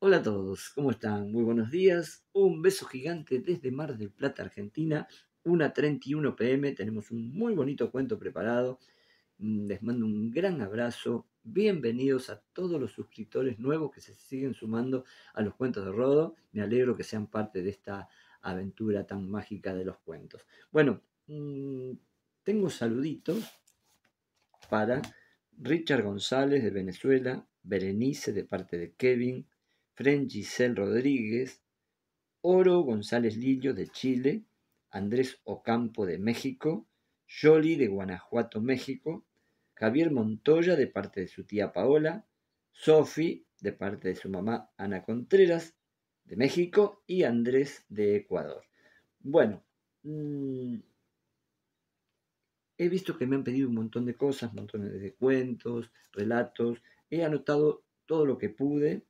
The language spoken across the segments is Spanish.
Hola a todos, ¿cómo están? Muy buenos días. Un beso gigante desde Mar del Plata, Argentina. 1.31 pm, tenemos un muy bonito cuento preparado. Mm, les mando un gran abrazo. Bienvenidos a todos los suscriptores nuevos que se siguen sumando a los cuentos de Rodo. Me alegro que sean parte de esta aventura tan mágica de los cuentos. Bueno, mm, tengo saludito para Richard González de Venezuela, Berenice de parte de Kevin, Fren Giselle Rodríguez, Oro González Lillo de Chile, Andrés Ocampo de México, Yoli de Guanajuato, México, Javier Montoya de parte de su tía Paola, Sofi de parte de su mamá Ana Contreras de México y Andrés de Ecuador. Bueno, mm, he visto que me han pedido un montón de cosas, montones de cuentos, relatos, he anotado todo lo que pude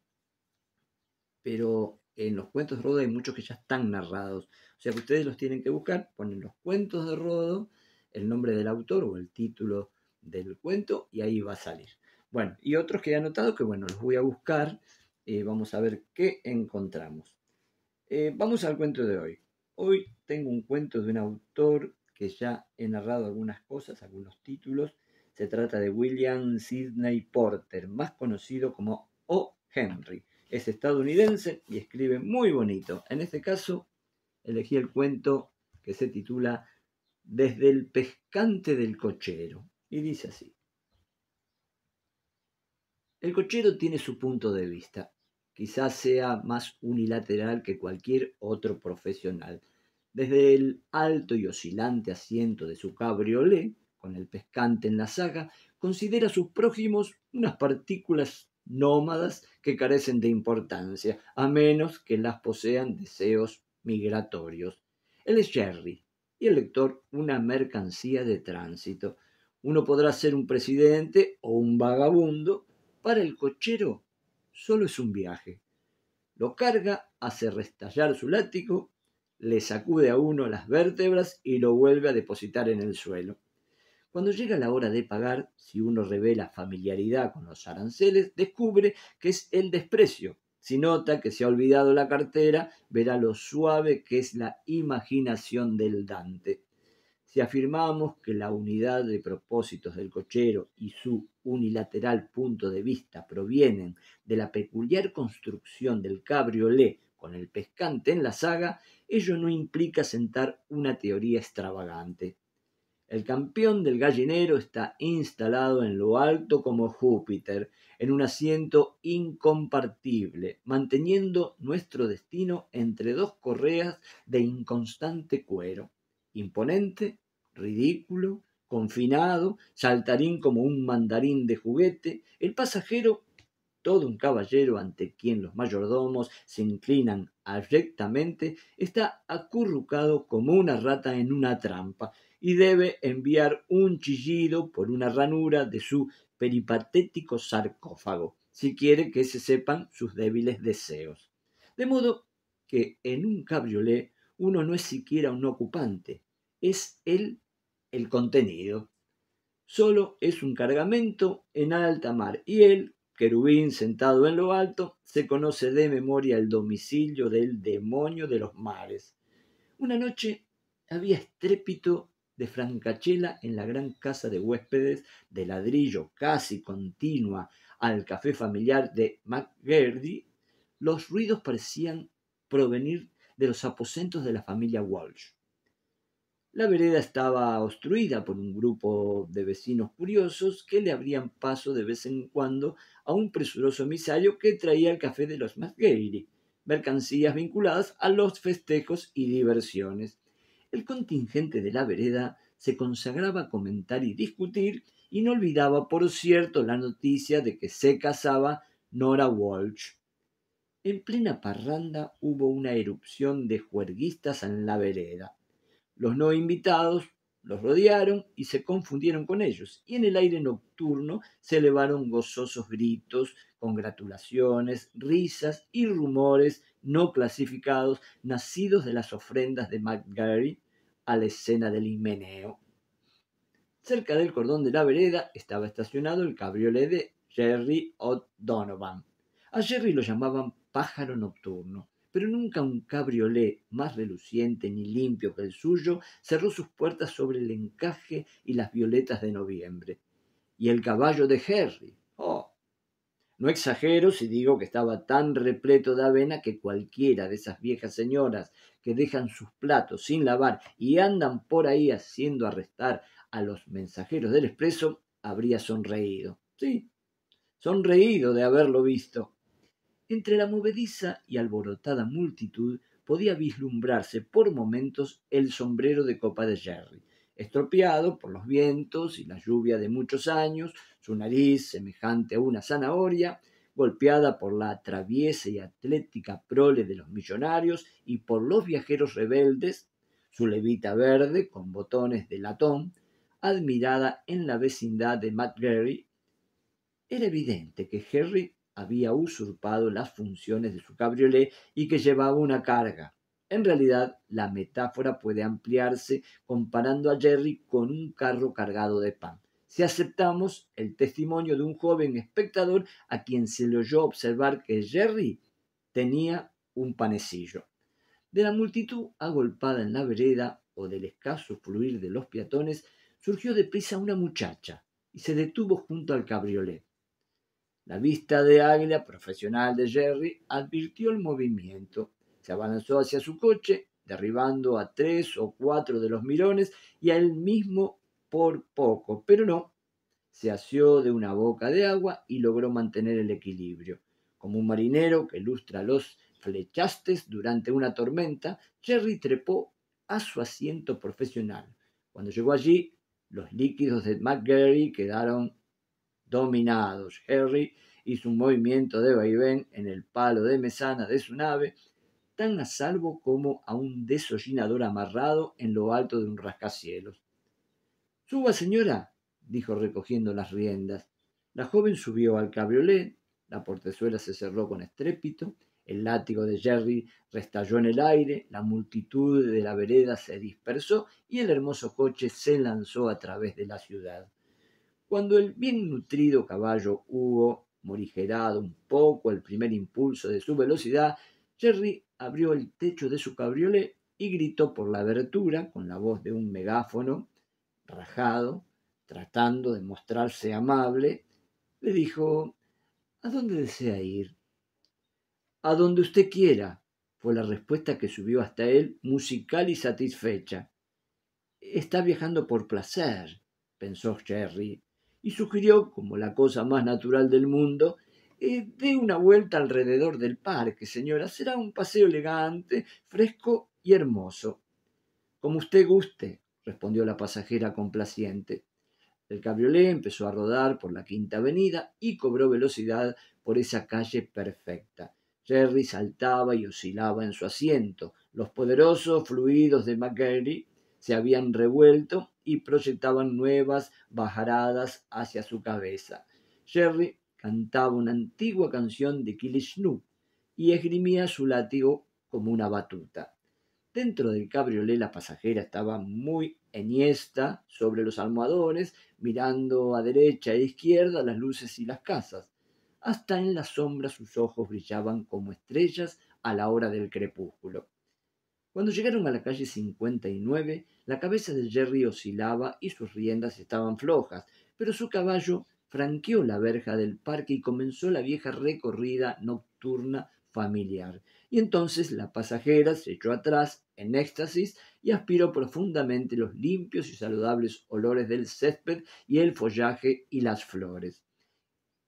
pero en los cuentos de Rodo hay muchos que ya están narrados. O sea que ustedes los tienen que buscar, ponen los cuentos de Rodo, el nombre del autor o el título del cuento y ahí va a salir. Bueno, y otros que he anotado que bueno, los voy a buscar, eh, vamos a ver qué encontramos. Eh, vamos al cuento de hoy. Hoy tengo un cuento de un autor que ya he narrado algunas cosas, algunos títulos. Se trata de William Sidney Porter, más conocido como O. Henry es estadounidense y escribe muy bonito. En este caso, elegí el cuento que se titula Desde el pescante del cochero y dice así. El cochero tiene su punto de vista, quizás sea más unilateral que cualquier otro profesional. Desde el alto y oscilante asiento de su cabriolé, con el pescante en la saga, considera a sus prójimos unas partículas nómadas que carecen de importancia, a menos que las posean deseos migratorios. Él es Jerry y el lector una mercancía de tránsito. Uno podrá ser un presidente o un vagabundo. Para el cochero solo es un viaje. Lo carga, hace restallar su látigo, le sacude a uno las vértebras y lo vuelve a depositar en el suelo. Cuando llega la hora de pagar, si uno revela familiaridad con los aranceles, descubre que es el desprecio. Si nota que se ha olvidado la cartera, verá lo suave que es la imaginación del Dante. Si afirmamos que la unidad de propósitos del cochero y su unilateral punto de vista provienen de la peculiar construcción del cabriolé con el pescante en la saga, ello no implica sentar una teoría extravagante. El campeón del gallinero está instalado en lo alto como Júpiter, en un asiento incompartible, manteniendo nuestro destino entre dos correas de inconstante cuero. Imponente, ridículo, confinado, saltarín como un mandarín de juguete, el pasajero, todo un caballero ante quien los mayordomos se inclinan abyectamente, está acurrucado como una rata en una trampa y debe enviar un chillido por una ranura de su peripatético sarcófago, si quiere que se sepan sus débiles deseos. De modo que en un cabriolet uno no es siquiera un ocupante, es él el contenido. Solo es un cargamento en alta mar y él, querubín sentado en lo alto, se conoce de memoria el domicilio del demonio de los mares. Una noche había estrépito de Francachela en la gran casa de huéspedes de ladrillo casi continua al café familiar de McGurdy, los ruidos parecían provenir de los aposentos de la familia Walsh. La vereda estaba obstruida por un grupo de vecinos curiosos que le abrían paso de vez en cuando a un presuroso emisario que traía el café de los McGarry, mercancías vinculadas a los festejos y diversiones el contingente de la vereda se consagraba a comentar y discutir y no olvidaba, por cierto, la noticia de que se casaba Nora Walsh. En plena parranda hubo una erupción de juerguistas en la vereda. Los no invitados los rodearon y se confundieron con ellos, y en el aire nocturno se elevaron gozosos gritos, congratulaciones, risas y rumores no clasificados nacidos de las ofrendas de McGarry a la escena del himeneo. Cerca del cordón de la vereda estaba estacionado el cabriolet de Jerry O'Donovan. A Jerry lo llamaban pájaro nocturno, pero nunca un cabriolet más reluciente ni limpio que el suyo cerró sus puertas sobre el encaje y las violetas de noviembre. Y el caballo de Jerry, oh, no exagero si digo que estaba tan repleto de avena que cualquiera de esas viejas señoras que dejan sus platos sin lavar y andan por ahí haciendo arrestar a los mensajeros del expreso habría sonreído. Sí, sonreído de haberlo visto. Entre la movediza y alborotada multitud podía vislumbrarse por momentos el sombrero de copa de Jerry, estropeado por los vientos y la lluvia de muchos años, su nariz semejante a una zanahoria, golpeada por la traviesa y atlética prole de los millonarios y por los viajeros rebeldes, su levita verde con botones de latón, admirada en la vecindad de Matt era evidente que Harry había usurpado las funciones de su cabriolet y que llevaba una carga, en realidad, la metáfora puede ampliarse comparando a Jerry con un carro cargado de pan. Si aceptamos el testimonio de un joven espectador a quien se le oyó observar que Jerry tenía un panecillo. De la multitud agolpada en la vereda o del escaso fluir de los peatones, surgió deprisa una muchacha y se detuvo junto al cabriolet. La vista de águila profesional de Jerry advirtió el movimiento se hacia su coche, derribando a tres o cuatro de los mirones y a él mismo por poco, pero no. Se asió de una boca de agua y logró mantener el equilibrio. Como un marinero que lustra los flechastes durante una tormenta, Jerry trepó a su asiento profesional. Cuando llegó allí, los líquidos de McGarry quedaron dominados. Harry hizo un movimiento de vaivén en el palo de mesana de su nave tan a salvo como a un desollinador amarrado en lo alto de un rascacielos. Suba, señora, dijo recogiendo las riendas. La joven subió al cabriolet, la portezuela se cerró con estrépito, el látigo de Jerry restalló en el aire, la multitud de la vereda se dispersó y el hermoso coche se lanzó a través de la ciudad. Cuando el bien nutrido caballo hubo morigerado un poco el primer impulso de su velocidad, Jerry abrió el techo de su cabriolet y gritó por la abertura con la voz de un megáfono rajado, tratando de mostrarse amable. Le dijo, ¿A dónde desea ir? A donde usted quiera, fue la respuesta que subió hasta él, musical y satisfecha. Está viajando por placer, pensó Jerry, y sugirió, como la cosa más natural del mundo, de eh, dé una vuelta alrededor del parque, señora. Será un paseo elegante, fresco y hermoso. Como usted guste, respondió la pasajera complaciente. El cabriolet empezó a rodar por la quinta avenida y cobró velocidad por esa calle perfecta. Jerry saltaba y oscilaba en su asiento. Los poderosos fluidos de McGarry se habían revuelto y proyectaban nuevas bajaradas hacia su cabeza. Jerry cantaba una antigua canción de Kilishnu y esgrimía su látigo como una batuta. Dentro del cabriolé la pasajera estaba muy enhiesta sobre los almohadones, mirando a derecha e izquierda las luces y las casas. Hasta en la sombra sus ojos brillaban como estrellas a la hora del crepúsculo. Cuando llegaron a la calle 59, la cabeza de Jerry oscilaba y sus riendas estaban flojas, pero su caballo franqueó la verja del parque y comenzó la vieja recorrida nocturna familiar. Y entonces la pasajera se echó atrás en éxtasis y aspiró profundamente los limpios y saludables olores del césped y el follaje y las flores.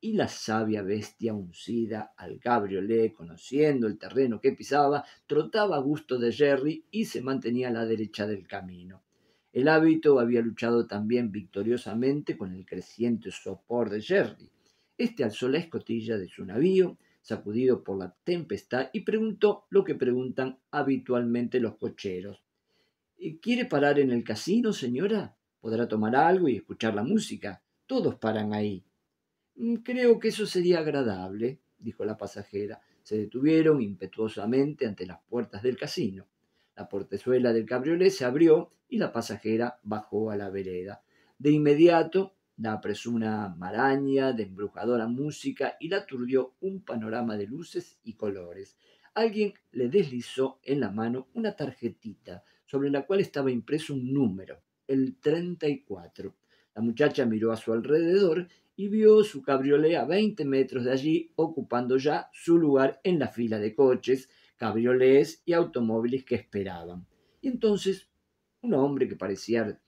Y la sabia bestia uncida al cabriolé, conociendo el terreno que pisaba, trotaba a gusto de Jerry y se mantenía a la derecha del camino. El hábito había luchado también victoriosamente con el creciente sopor de Jerry. Este alzó la escotilla de su navío, sacudido por la tempestad, y preguntó lo que preguntan habitualmente los cocheros. Eh, ¿Quiere parar en el casino, señora? Podrá tomar algo y escuchar la música. Todos paran ahí. Mm, creo que eso sería agradable, dijo la pasajera. Se detuvieron impetuosamente ante las puertas del casino. La portezuela del cabriolé se abrió y la pasajera bajó a la vereda. De inmediato la apresó una maraña de embrujadora música y la aturdió un panorama de luces y colores. Alguien le deslizó en la mano una tarjetita sobre la cual estaba impreso un número, el 34. La muchacha miró a su alrededor y vio su cabriolet a 20 metros de allí ocupando ya su lugar en la fila de coches cabriolés y automóviles que esperaban. Y entonces un hombre que parecía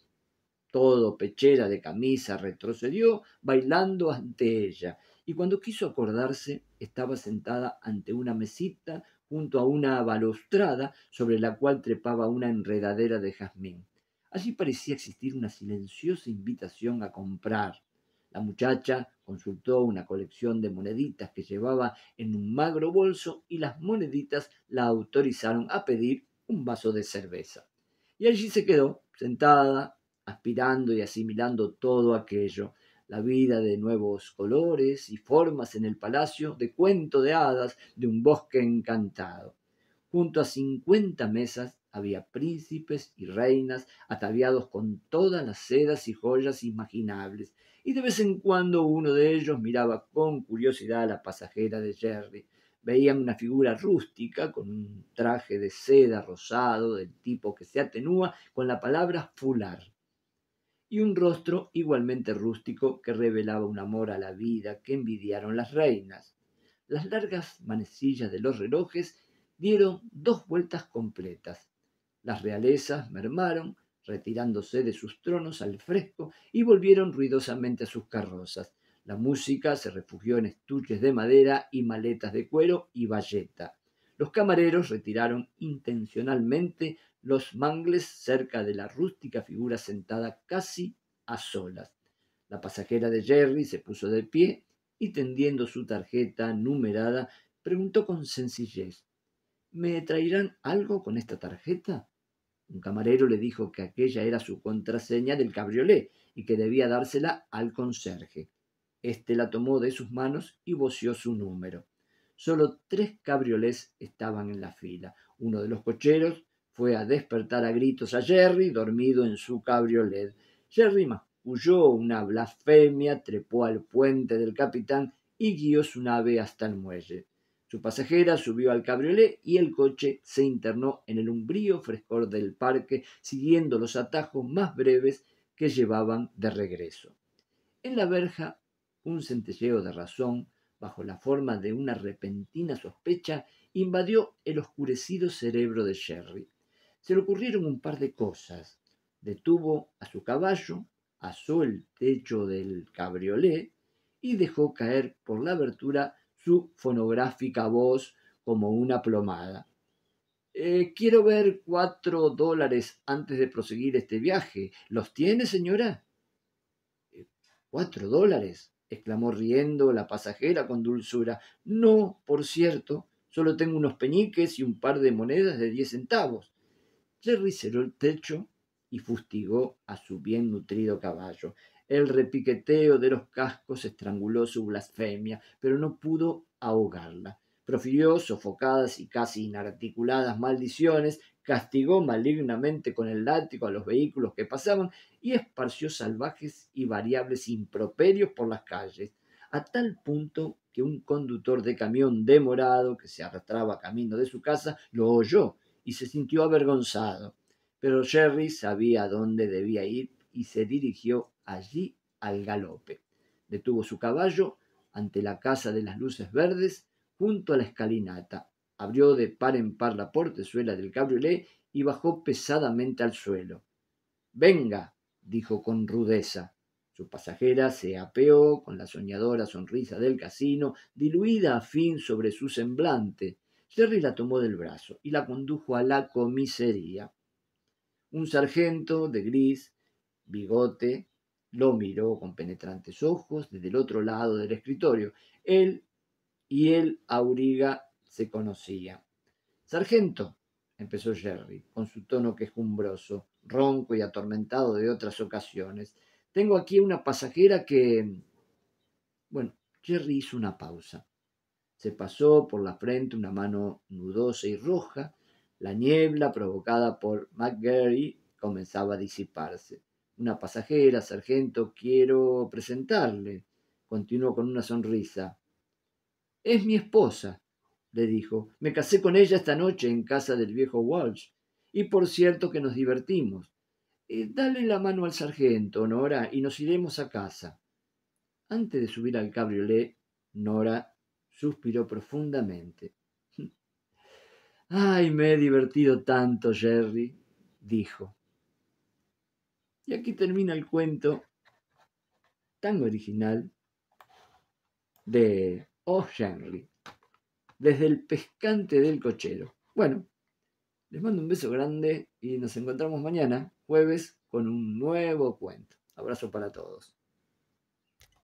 todo pechera de camisa retrocedió bailando ante ella, y cuando quiso acordarse estaba sentada ante una mesita junto a una balustrada sobre la cual trepaba una enredadera de jazmín. Allí parecía existir una silenciosa invitación a comprar. La muchacha Consultó una colección de moneditas que llevaba en un magro bolso y las moneditas la autorizaron a pedir un vaso de cerveza. Y allí se quedó, sentada, aspirando y asimilando todo aquello, la vida de nuevos colores y formas en el palacio de cuento de hadas de un bosque encantado. Junto a cincuenta mesas había príncipes y reinas ataviados con todas las sedas y joyas imaginables, y de vez en cuando uno de ellos miraba con curiosidad a la pasajera de Jerry. Veían una figura rústica con un traje de seda rosado del tipo que se atenúa con la palabra fular y un rostro igualmente rústico que revelaba un amor a la vida que envidiaron las reinas. Las largas manecillas de los relojes dieron dos vueltas completas. Las realezas mermaron retirándose de sus tronos al fresco y volvieron ruidosamente a sus carrozas. La música se refugió en estuches de madera y maletas de cuero y bayeta. Los camareros retiraron intencionalmente los mangles cerca de la rústica figura sentada casi a solas. La pasajera de Jerry se puso de pie y tendiendo su tarjeta numerada preguntó con sencillez ¿Me traerán algo con esta tarjeta? Un camarero le dijo que aquella era su contraseña del cabriolé y que debía dársela al conserje. Este la tomó de sus manos y voció su número. Solo tres cabriolés estaban en la fila. Uno de los cocheros fue a despertar a gritos a Jerry, dormido en su cabriolet. Jerry huyó una blasfemia, trepó al puente del capitán y guió su nave hasta el muelle. Su pasajera subió al cabriolet y el coche se internó en el umbrío frescor del parque, siguiendo los atajos más breves que llevaban de regreso. En la verja, un centelleo de razón, bajo la forma de una repentina sospecha, invadió el oscurecido cerebro de Sherry. Se le ocurrieron un par de cosas. Detuvo a su caballo, asó el techo del cabriolet y dejó caer por la abertura su fonográfica voz como una plomada. Eh, quiero ver cuatro dólares antes de proseguir este viaje. ¿Los tiene, señora? Eh, ¿Cuatro dólares? exclamó riendo la pasajera con dulzura. No, por cierto, solo tengo unos peñiques y un par de monedas de diez centavos. Jerry cerró el techo y fustigó a su bien nutrido caballo. El repiqueteo de los cascos estranguló su blasfemia, pero no pudo ahogarla. Profirió sofocadas y casi inarticuladas maldiciones, castigó malignamente con el látigo a los vehículos que pasaban y esparció salvajes y variables improperios por las calles, a tal punto que un conductor de camión demorado que se arrastraba camino de su casa lo oyó y se sintió avergonzado. Pero Jerry sabía dónde debía ir y se dirigió allí al galope. Detuvo su caballo ante la casa de las luces verdes, junto a la escalinata, abrió de par en par la portezuela del cabriolet y bajó pesadamente al suelo. Venga, dijo con rudeza. Su pasajera se apeó con la soñadora sonrisa del casino, diluida a fin sobre su semblante. Jerry la tomó del brazo y la condujo a la comisaría. Un sargento de gris, bigote, lo miró con penetrantes ojos desde el otro lado del escritorio. Él y el auriga se conocían. Sargento, empezó Jerry, con su tono quejumbroso, ronco y atormentado de otras ocasiones, tengo aquí una pasajera que... Bueno, Jerry hizo una pausa. Se pasó por la frente una mano nudosa y roja. La niebla provocada por McGarry comenzaba a disiparse una pasajera, sargento, quiero presentarle, continuó con una sonrisa. Es mi esposa, le dijo. Me casé con ella esta noche en casa del viejo Walsh, y por cierto que nos divertimos. Eh, dale la mano al sargento, Nora, y nos iremos a casa. Antes de subir al cabriolet, Nora suspiró profundamente. Ay, me he divertido tanto, Jerry, dijo. Y aquí termina el cuento tan original de O'Shanley, oh desde el pescante del cochero. Bueno, les mando un beso grande y nos encontramos mañana, jueves, con un nuevo cuento. Abrazo para todos.